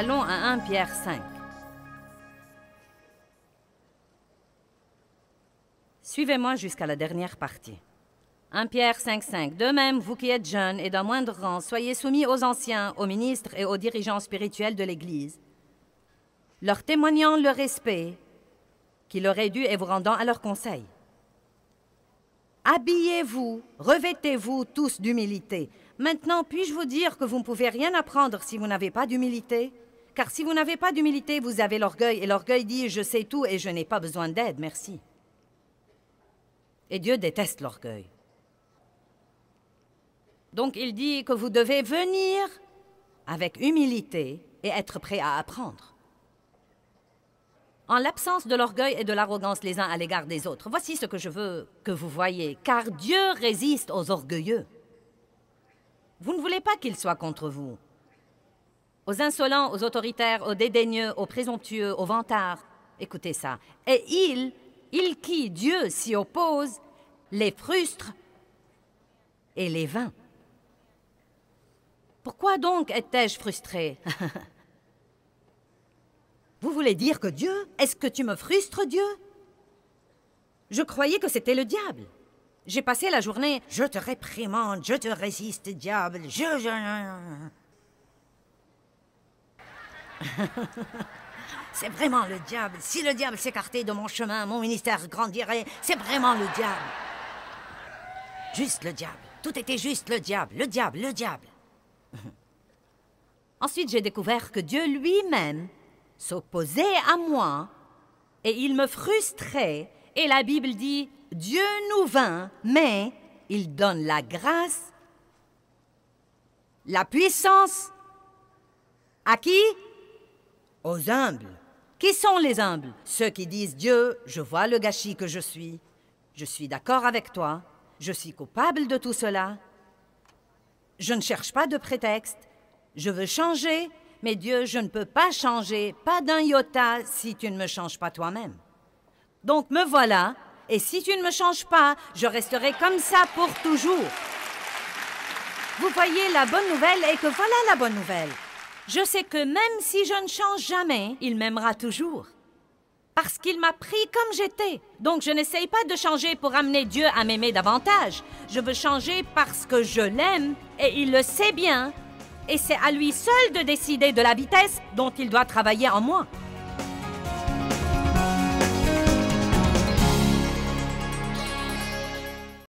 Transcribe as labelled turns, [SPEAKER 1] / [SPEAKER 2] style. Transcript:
[SPEAKER 1] Allons à 1 Pierre 5. Suivez-moi jusqu'à la dernière partie. 1 Pierre 5, 5. De même, vous qui êtes jeunes et d'un moindre rang, soyez soumis aux anciens, aux ministres et aux dirigeants spirituels de l'Église, leur témoignant le respect qui leur est dû et vous rendant à leur conseil. Habillez-vous, revêtez-vous tous d'humilité. Maintenant, puis-je vous dire que vous ne pouvez rien apprendre si vous n'avez pas d'humilité car si vous n'avez pas d'humilité, vous avez l'orgueil, et l'orgueil dit Je sais tout et je n'ai pas besoin d'aide, merci. Et Dieu déteste l'orgueil. Donc il dit que vous devez venir avec humilité et être prêt à apprendre. En l'absence de l'orgueil et de l'arrogance les uns à l'égard des autres, voici ce que je veux que vous voyez, car Dieu résiste aux orgueilleux. Vous ne voulez pas qu'ils soient contre vous, aux insolents, aux autoritaires, aux dédaigneux, aux présomptueux, aux vantards. Écoutez ça. Et il, il qui, Dieu, s'y oppose, les frustre et les vain. Pourquoi donc étais-je frustré Vous voulez dire que Dieu Est-ce que tu me frustres, Dieu Je croyais que c'était le diable. J'ai passé la journée. Je te réprimande, je te résiste, diable, je. je... C'est vraiment le diable. Si le diable s'écartait de mon chemin, mon ministère grandirait. C'est vraiment le diable. Juste le diable. Tout était juste le diable, le diable, le diable. Ensuite, j'ai découvert que Dieu lui-même s'opposait à moi et il me frustrait. Et la Bible dit, Dieu nous vint, mais il donne la grâce, la puissance. À qui aux humbles. Qui sont les humbles Ceux qui disent Dieu, je vois le gâchis que je suis. Je suis d'accord avec toi. Je suis coupable de tout cela. Je ne cherche pas de prétexte. Je veux changer, mais Dieu, je ne peux pas changer, pas d'un iota, si tu ne me changes pas toi-même. Donc me voilà, et si tu ne me changes pas, je resterai comme ça pour toujours. Vous voyez, la bonne nouvelle et que voilà la bonne nouvelle. Je sais que même si je ne change jamais, il m'aimera toujours. Parce qu'il m'a pris comme j'étais. Donc je n'essaye pas de changer pour amener Dieu à m'aimer davantage. Je veux changer parce que je l'aime et il le sait bien. Et c'est à lui seul de décider de la vitesse dont il doit travailler en moi.